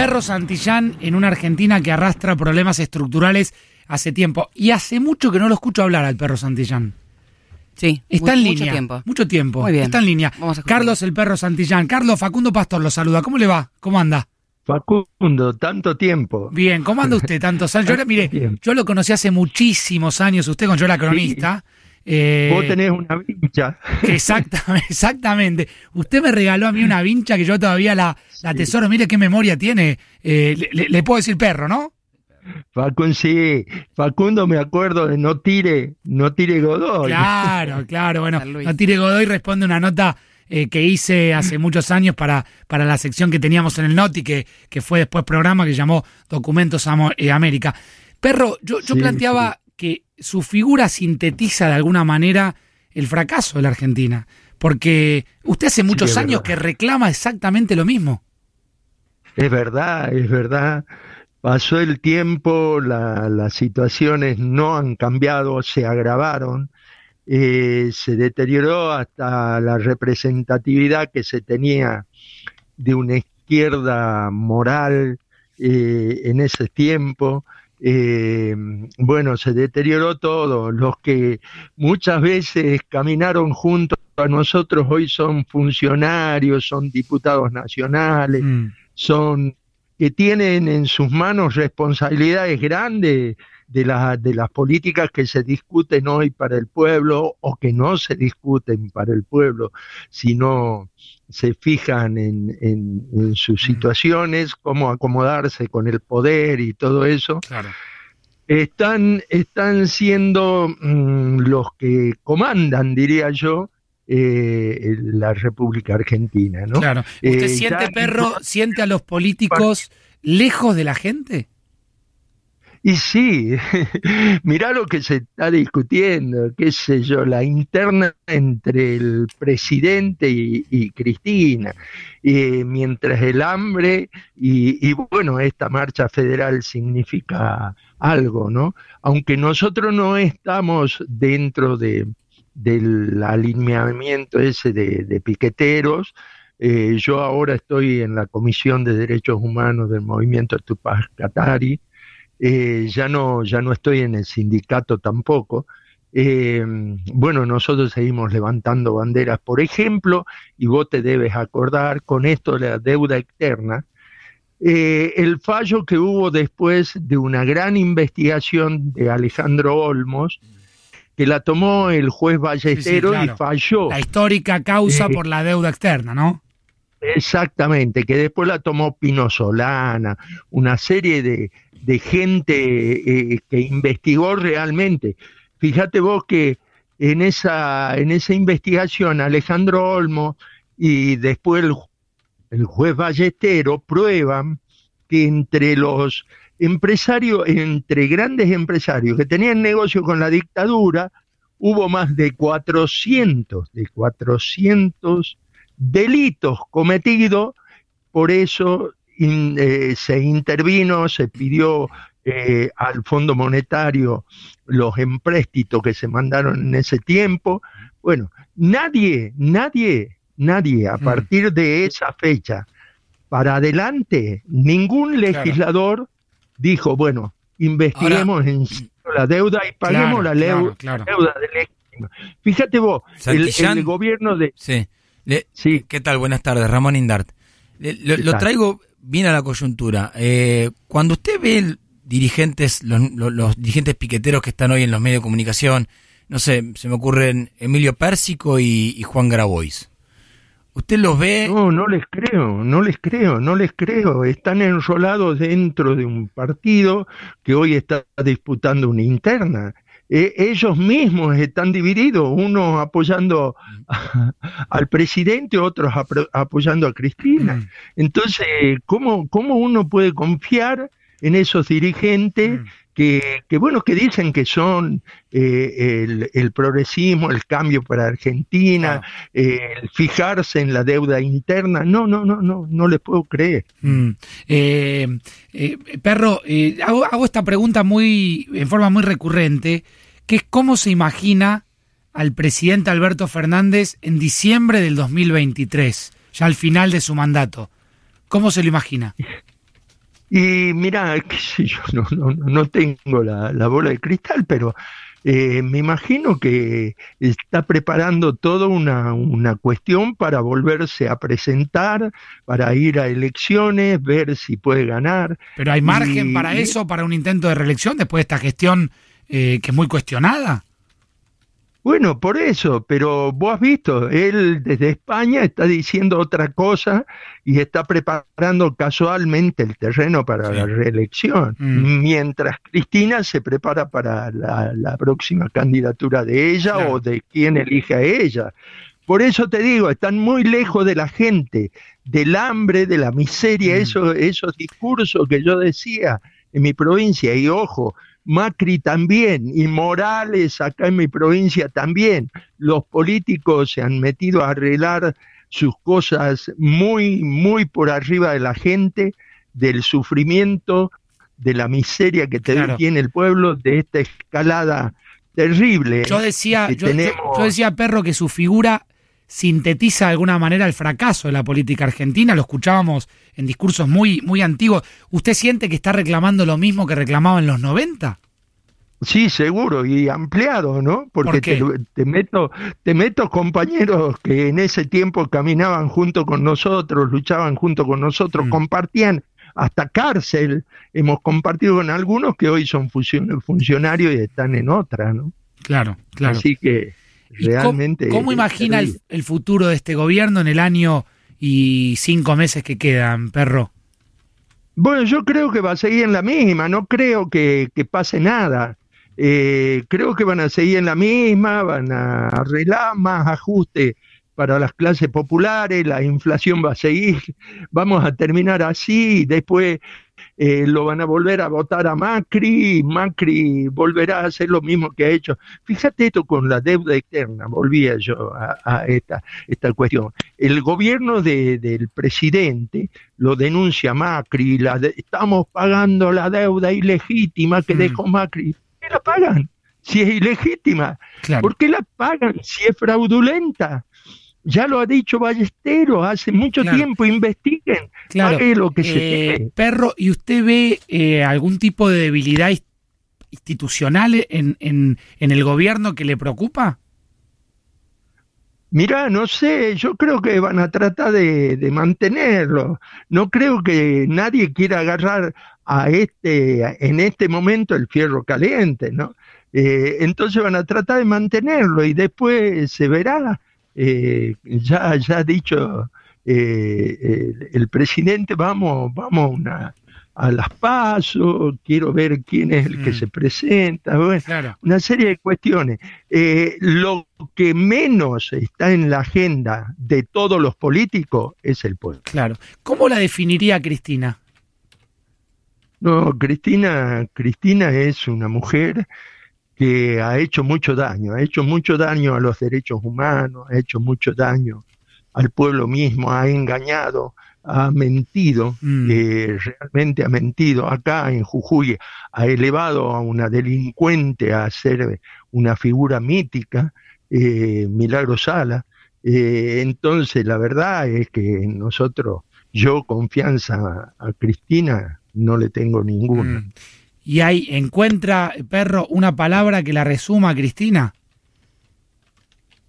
perro Santillán en una Argentina que arrastra problemas estructurales hace tiempo. Y hace mucho que no lo escucho hablar al perro Santillán. Sí, está en línea. Mucho tiempo. Mucho tiempo. Está en línea. Carlos el perro Santillán. Carlos Facundo Pastor lo saluda. ¿Cómo le va? ¿Cómo anda? Facundo, tanto tiempo. Bien, ¿cómo anda usted Tanto. Yo, mire, yo lo conocí hace muchísimos años, usted con yo era cronista. Eh, Vos tenés una vincha. Exactamente, exactamente. Usted me regaló a mí una vincha que yo todavía la, la tesoro. Mire qué memoria tiene. Eh, le, puedo decir perro, ¿no? Facundo, sí. Facundo, me acuerdo de no tire, no tire Godoy. Claro, claro. Bueno, no tire Godoy responde una nota eh, que hice hace muchos años para, para la sección que teníamos en el Noti, que, que fue después programa que llamó Documentos América. Perro, yo, yo planteaba que su figura sintetiza de alguna manera el fracaso de la Argentina. Porque usted hace muchos años que reclama exactamente lo mismo. Es verdad, es verdad. Pasó el tiempo, las situaciones no han cambiado, se agravaron, eh, se deterioró hasta la representatividad que se tenía de una izquierda moral eh, en ese tiempo eh, bueno, se deterioró todo. Los que muchas veces caminaron junto a nosotros hoy son funcionarios, son diputados nacionales, mm. son que tienen en sus manos responsabilidades grandes de, de las políticas que se discuten hoy para el pueblo o que no se discuten para el pueblo, sino se fijan en, en, sus mm. situaciones, cómo acomodarse con el poder y todo eso. Están, están siendo mm, los que comandan, diría yo, eh, la República Argentina, ¿no? Claro. ¿Usted eh, siente, perro, siente a los políticos lejos de la gente? Y sí, mirá lo que se está discutiendo, qué sé yo, la interna entre el presidente y, Cristina, eh, mientras el hambre y, bueno, esta marcha federal significa algo, ¿no? Aunque nosotros no estamos dentro de, del alineamiento ese de, piqueteros, eh, yo ahora estoy en la Comisión de Derechos Humanos del Movimiento Tupac Katari, eh, ya, no, ya no estoy en el sindicato tampoco. Eh, bueno, nosotros seguimos levantando banderas, por ejemplo, y vos te debes acordar con esto de la deuda externa, eh, el fallo que hubo después de una gran investigación de Alejandro Olmos, que la tomó el juez Ballesteros y falló. La histórica causa por la deuda externa, ¿no? Exactamente, que después la tomó Pino Solana, una serie de de gente eh, que investigó realmente. Fíjate vos que en esa, en esa investigación Alejandro Olmo y después el, juez Ballestero prueban que entre los empresarios, entre grandes empresarios que tenían negocio con la dictadura, hubo más de 400, de 400 delitos cometidos, por eso eh, se intervino, se pidió eh, al Fondo Monetario los empréstitos que se mandaron en ese tiempo. Bueno, nadie, nadie, nadie a hmm. partir de esa fecha para adelante, ningún legislador dijo, bueno, investiguemos en la deuda y paguemos la, deuda Fíjate vos, el, gobierno de... Sí. ¿Qué tal? Buenas tardes, Ramón Indart. lo, traigo viene a la coyuntura. Eh, cuando usted ve dirigentes, los, dirigentes piqueteros que están hoy en los medios de comunicación, no sé, se me ocurren Emilio Pérsico y, y Juan Grabois. ¿Usted los ve? No, no les creo, no les creo, no les creo. Están enrolados dentro de un partido que hoy está disputando una interna. E, ellos mismos están divididos, unos apoyando al presidente, otros apoyando a Cristina. Entonces, ¿cómo, ¿cómo uno puede confiar en esos dirigentes mm. que, bueno, que dicen que son eh, el, progresismo, el cambio para Argentina, eh, el fijarse en la deuda interna. No, no, no, no, no les puedo creer. Mm. Eh, perro, hago, esta pregunta muy, en forma muy recurrente, que es cómo se imagina al presidente Alberto Fernández en diciembre del 2023, ya al final de su mandato. ¿Cómo se lo imagina? Y mira, yo, no, tengo la, bola de cristal, pero eh, me imagino que está preparando toda una, cuestión para volverse a presentar, para ir a elecciones, ver si puede ganar. Pero hay margen para eso, para un intento de reelección después de esta gestión eh, que es muy cuestionada. Bueno, por eso, pero vos has visto, él desde España está diciendo otra cosa y está preparando casualmente el terreno para la reelección, mm. mientras Cristina se prepara para la, próxima candidatura de ella o de quien elija a ella. Por eso te digo, están muy lejos de la gente, del hambre, de la miseria, mm. esos, esos discursos que yo decía en mi provincia. Y ojo, Macri también, y Morales acá en mi provincia también. Los políticos se han metido a arreglar sus cosas muy, muy por arriba de la gente, del sufrimiento, de la miseria que tiene el pueblo, de esta escalada terrible. Yo decía, yo, decía, Perro, que su figura sintetiza de alguna manera el fracaso de la política argentina. Lo escuchábamos en discursos muy, muy antiguos. ¿Usted siente que está reclamando lo mismo que reclamaba en los 90? Sí, seguro, y ampliado, ¿no? Porque te, meto, te meto compañeros que en ese tiempo caminaban junto con nosotros, luchaban junto con nosotros, mm. compartían hasta cárcel. Hemos compartido con algunos que hoy son funcionarios y están en otra, ¿no? Claro, claro. Así que ¿Cómo, eh, imagina el, futuro de este gobierno en el año y cinco meses que quedan, perro? Bueno, yo creo que va a seguir en la misma, no creo que, que pase nada. Eh, creo que van a seguir en la misma, van a arreglar más ajustes para las clases populares, la inflación va a seguir, vamos a terminar así, después eh, lo van a volver a votar a Macri, Macri volverá a hacer lo mismo que ha hecho. Fíjate esto con la deuda externa, volvía yo a, esta, esta cuestión. El gobierno del presidente lo denuncia Macri, la estamos pagando la deuda ilegítima que mm. dejó Macri. ¿Qué la pagan? Si es ilegítima. ¿Por qué la pagan si es fraudulenta? Ya lo ha dicho Ballesteros hace mucho tiempo, investiguen, lo que se eh, Perro, ¿y usted ve eh, algún tipo de debilidad institucional en, en, el gobierno que le preocupa? Mira, no sé, yo creo que van a tratar de, de, mantenerlo. No creo que nadie quiera agarrar a este, en este momento el fierro caliente, ¿no? Eh, entonces van a tratar de mantenerlo y después se verá eh, ya, ya ha dicho eh, el, presidente, vamos, vamos una, a las pasos, quiero ver quién es el que mm. se presenta, una serie de cuestiones. Eh, lo que menos está en la agenda de todos los políticos es el pueblo. Claro. ¿Cómo la definiría Cristina? No, Cristina, Cristina es una mujer que ha hecho mucho daño, ha hecho mucho daño a los derechos humanos, ha hecho mucho daño al pueblo mismo, ha engañado, ha mentido, mm. eh, realmente ha mentido. Acá en Jujuy ha elevado a una delincuente a ser una figura mítica, eh, Milagro Sala. Eh, entonces, la verdad es que nosotros, yo confianza a Cristina no le tengo ninguna. Mm y ahí encuentra, perro, una palabra que la resuma, Cristina.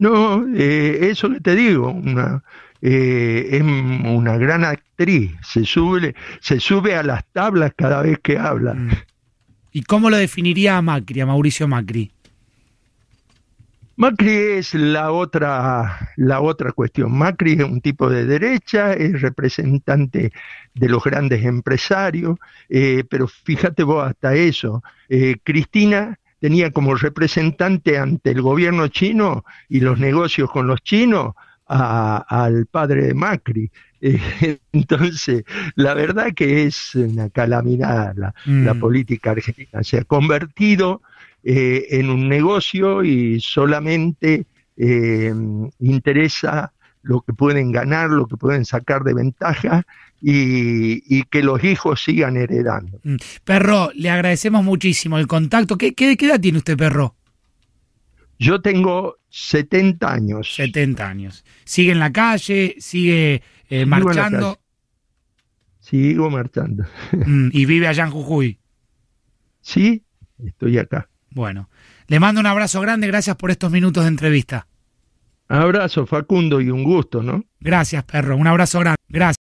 No, eh, eso que te digo, una, eh, es una gran actriz, se sube, se sube a las tablas cada vez que habla. Mm. ¿Y cómo lo definiría a Macri, a Mauricio Macri? Macri es la otra, la otra cuestión. Macri es un tipo de derecha, es representante de los grandes empresarios, eh, pero fíjate vos hasta eso. Eh, Cristina tenía como representante ante el gobierno chino y los negocios con los chinos al padre de Macri. Eh, entonces, la verdad que es una calamidad la mm. política argentina. Se ha convertido eh, en un negocio y solamente eh, interesa lo que pueden ganar, lo que pueden sacar de ventaja y, que los hijos sigan heredando. Mm. Perro, le agradecemos muchísimo el contacto. ¿Qué, qué edad tiene usted, Perro? Yo tengo 70 años. 70 años. ¿Sigue en la calle? ¿Sigue eh, marchando? Sigo marchando. Mm, ¿Y vive allá en Jujuy? Sí, estoy acá. Bueno, le mando un abrazo grande, gracias por estos minutos de entrevista. Abrazo, Facundo, y un gusto, ¿no? Gracias, perro, un abrazo grande. Gracias.